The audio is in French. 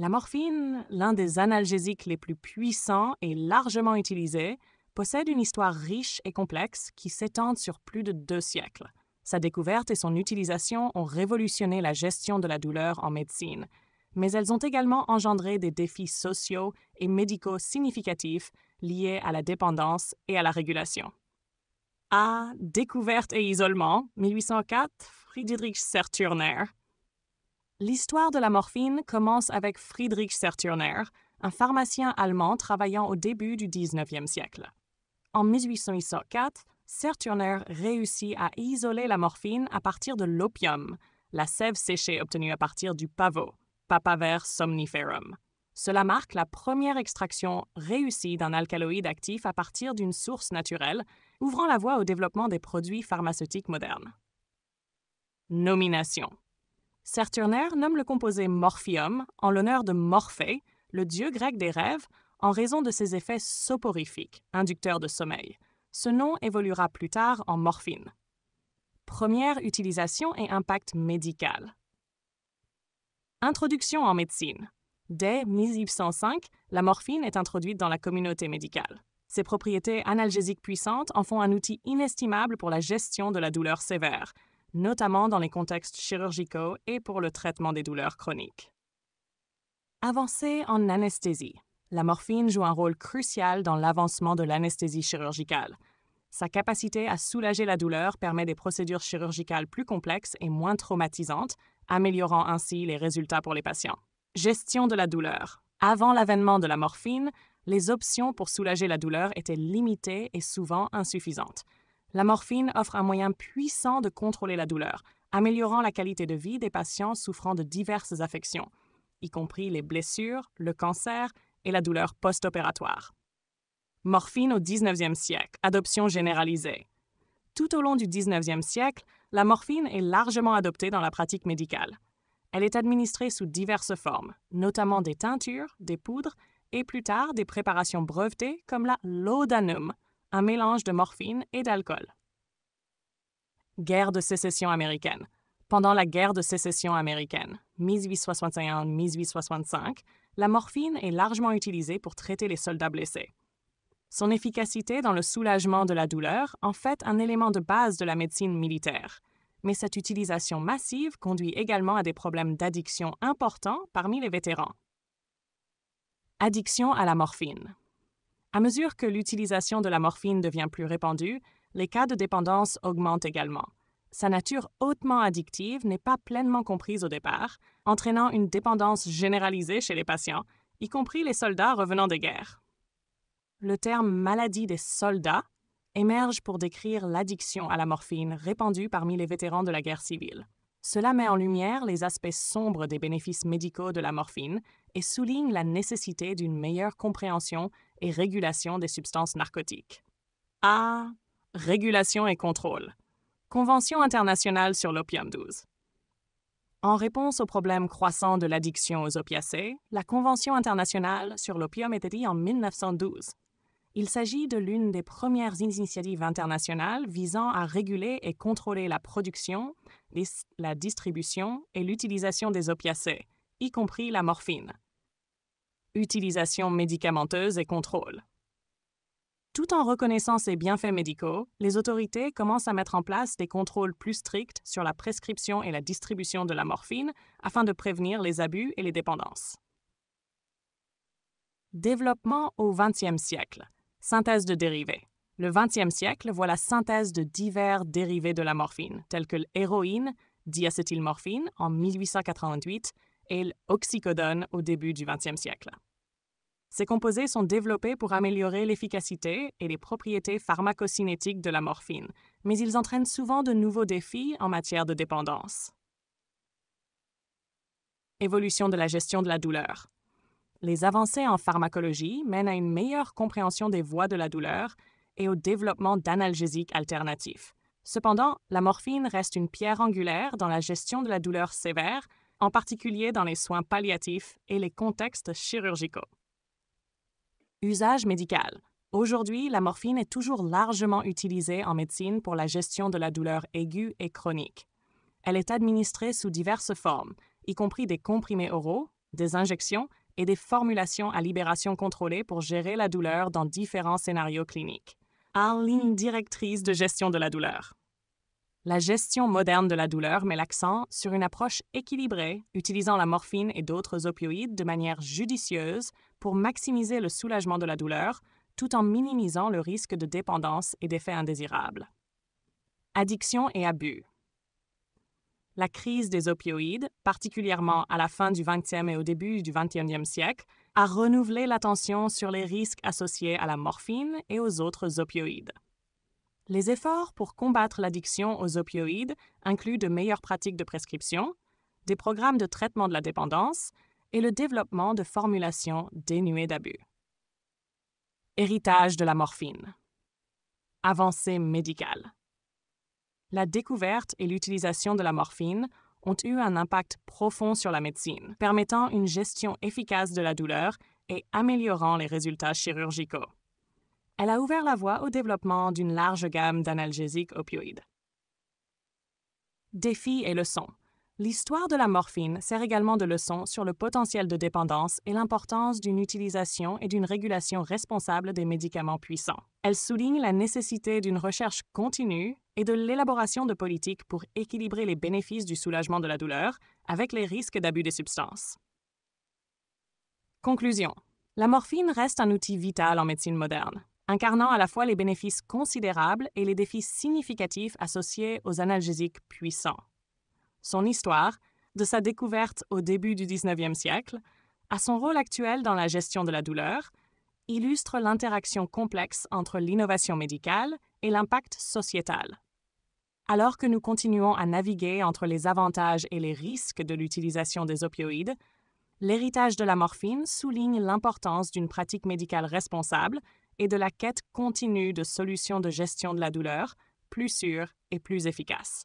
La morphine, l'un des analgésiques les plus puissants et largement utilisés, possède une histoire riche et complexe qui s'étend sur plus de deux siècles. Sa découverte et son utilisation ont révolutionné la gestion de la douleur en médecine, mais elles ont également engendré des défis sociaux et médicaux significatifs liés à la dépendance et à la régulation. A. Découverte et isolement, 1804, Friedrich Serturner. L'histoire de la morphine commence avec Friedrich Serturner, un pharmacien allemand travaillant au début du 19e siècle. En 1804, Serturner réussit à isoler la morphine à partir de l'opium, la sève séchée obtenue à partir du pavot, papaver somniferum. Cela marque la première extraction réussie d'un alcaloïde actif à partir d'une source naturelle, ouvrant la voie au développement des produits pharmaceutiques modernes. Nomination. Saturner nomme le composé morphium en l'honneur de Morphée, le dieu grec des rêves, en raison de ses effets soporifiques, inducteurs de sommeil. Ce nom évoluera plus tard en morphine. Première utilisation et impact médical. Introduction en médecine. Dès 1805, la morphine est introduite dans la communauté médicale. Ses propriétés analgésiques puissantes en font un outil inestimable pour la gestion de la douleur sévère, notamment dans les contextes chirurgicaux et pour le traitement des douleurs chroniques. Avancée en anesthésie. La morphine joue un rôle crucial dans l'avancement de l'anesthésie chirurgicale. Sa capacité à soulager la douleur permet des procédures chirurgicales plus complexes et moins traumatisantes, améliorant ainsi les résultats pour les patients. Gestion de la douleur. Avant l'avènement de la morphine, les options pour soulager la douleur étaient limitées et souvent insuffisantes. La morphine offre un moyen puissant de contrôler la douleur, améliorant la qualité de vie des patients souffrant de diverses affections, y compris les blessures, le cancer et la douleur post-opératoire. Morphine au 19e siècle, adoption généralisée. Tout au long du 19e siècle, la morphine est largement adoptée dans la pratique médicale. Elle est administrée sous diverses formes, notamment des teintures, des poudres et plus tard des préparations brevetées comme la laudanum, un mélange de morphine et d'alcool. Guerre de sécession américaine. Pendant la guerre de sécession américaine, 1861-1865, la morphine est largement utilisée pour traiter les soldats blessés. Son efficacité dans le soulagement de la douleur en fait un élément de base de la médecine militaire, mais cette utilisation massive conduit également à des problèmes d'addiction importants parmi les vétérans. Addiction à la morphine. À mesure que l'utilisation de la morphine devient plus répandue, les cas de dépendance augmentent également. Sa nature hautement addictive n'est pas pleinement comprise au départ, entraînant une dépendance généralisée chez les patients, y compris les soldats revenant des guerres. Le terme maladie des soldats émerge pour décrire l'addiction à la morphine répandue parmi les vétérans de la guerre civile. Cela met en lumière les aspects sombres des bénéfices médicaux de la morphine et souligne la nécessité d'une meilleure compréhension et régulation des substances narcotiques. A. Régulation et contrôle. Convention internationale sur l'opium 12. En réponse au problème croissant de l'addiction aux opiacés, la Convention internationale sur l'opium été dite en 1912. Il s'agit de l'une des premières initiatives internationales visant à réguler et contrôler la production, la distribution et l'utilisation des opiacés, y compris la morphine utilisation médicamenteuse et contrôle. Tout en reconnaissant ces bienfaits médicaux, les autorités commencent à mettre en place des contrôles plus stricts sur la prescription et la distribution de la morphine afin de prévenir les abus et les dépendances. Développement au XXe siècle. Synthèse de dérivés. Le XXe siècle voit la synthèse de divers dérivés de la morphine, tels que l'héroïne, diacétylmorphine en 1888, et l'oxycodone au début du 20e siècle. Ces composés sont développés pour améliorer l'efficacité et les propriétés pharmacocinétiques de la morphine, mais ils entraînent souvent de nouveaux défis en matière de dépendance. Évolution de la gestion de la douleur. Les avancées en pharmacologie mènent à une meilleure compréhension des voies de la douleur et au développement d'analgésiques alternatifs. Cependant, la morphine reste une pierre angulaire dans la gestion de la douleur sévère en particulier dans les soins palliatifs et les contextes chirurgicaux. Usage médical. Aujourd'hui, la morphine est toujours largement utilisée en médecine pour la gestion de la douleur aiguë et chronique. Elle est administrée sous diverses formes, y compris des comprimés oraux, des injections et des formulations à libération contrôlée pour gérer la douleur dans différents scénarios cliniques. En ligne directrice de gestion de la douleur. La gestion moderne de la douleur met l'accent sur une approche équilibrée, utilisant la morphine et d'autres opioïdes de manière judicieuse pour maximiser le soulagement de la douleur, tout en minimisant le risque de dépendance et d'effets indésirables. Addiction et abus. La crise des opioïdes, particulièrement à la fin du XXe et au début du XXIe siècle, a renouvelé l'attention sur les risques associés à la morphine et aux autres opioïdes. Les efforts pour combattre l'addiction aux opioïdes incluent de meilleures pratiques de prescription, des programmes de traitement de la dépendance et le développement de formulations dénuées d'abus. Héritage de la morphine. Avancée médicale. La découverte et l'utilisation de la morphine ont eu un impact profond sur la médecine, permettant une gestion efficace de la douleur et améliorant les résultats chirurgicaux elle a ouvert la voie au développement d'une large gamme d'analgésiques opioïdes. Défis et leçons. L'histoire de la morphine sert également de leçon sur le potentiel de dépendance et l'importance d'une utilisation et d'une régulation responsable des médicaments puissants. Elle souligne la nécessité d'une recherche continue et de l'élaboration de politiques pour équilibrer les bénéfices du soulagement de la douleur avec les risques d'abus des substances. Conclusion. La morphine reste un outil vital en médecine moderne incarnant à la fois les bénéfices considérables et les défis significatifs associés aux analgésiques puissants. Son histoire, de sa découverte au début du 19e siècle à son rôle actuel dans la gestion de la douleur, illustre l'interaction complexe entre l'innovation médicale et l'impact sociétal. Alors que nous continuons à naviguer entre les avantages et les risques de l'utilisation des opioïdes, l'héritage de la morphine souligne l'importance d'une pratique médicale responsable et de la quête continue de solutions de gestion de la douleur plus sûres et plus efficaces.